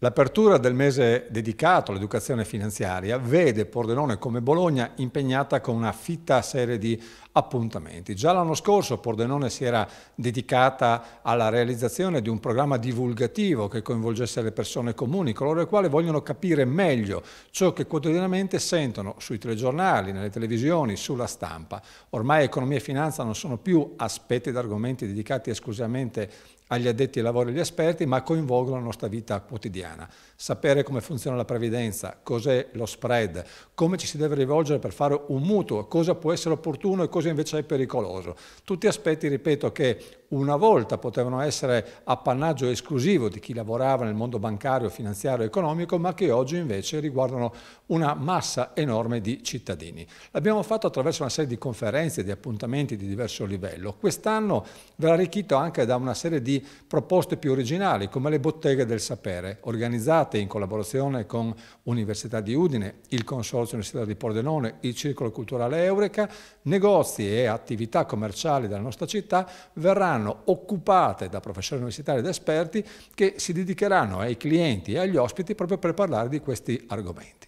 L'apertura del mese dedicato all'educazione finanziaria vede Pordenone come Bologna impegnata con una fitta serie di appuntamenti. Già l'anno scorso Pordenone si era dedicata alla realizzazione di un programma divulgativo che coinvolgesse le persone comuni, coloro i quali vogliono capire meglio ciò che quotidianamente sentono sui telegiornali, nelle televisioni, sulla stampa. Ormai economia e finanza non sono più aspetti ed argomenti dedicati esclusivamente agli addetti ai lavori e agli esperti, ma coinvolgono la nostra vita quotidiana. Sapere come funziona la previdenza, cos'è lo spread, come ci si deve rivolgere per fare un mutuo, cosa può essere opportuno e cosa invece è pericoloso. Tutti aspetti, ripeto, che una volta potevano essere appannaggio esclusivo di chi lavorava nel mondo bancario, finanziario e economico, ma che oggi invece riguardano una massa enorme di cittadini. L'abbiamo fatto attraverso una serie di conferenze, di appuntamenti di diverso livello. Quest'anno verrà arricchito anche da una serie di proposte più originali, come le botteghe del sapere, organizzate in collaborazione con Università di Udine, il Consorzio Universitario di Pordenone, il Circolo Culturale Eureka, negozi e attività commerciali della nostra città verranno saranno occupate da professori universitari ed esperti che si dedicheranno ai clienti e agli ospiti proprio per parlare di questi argomenti.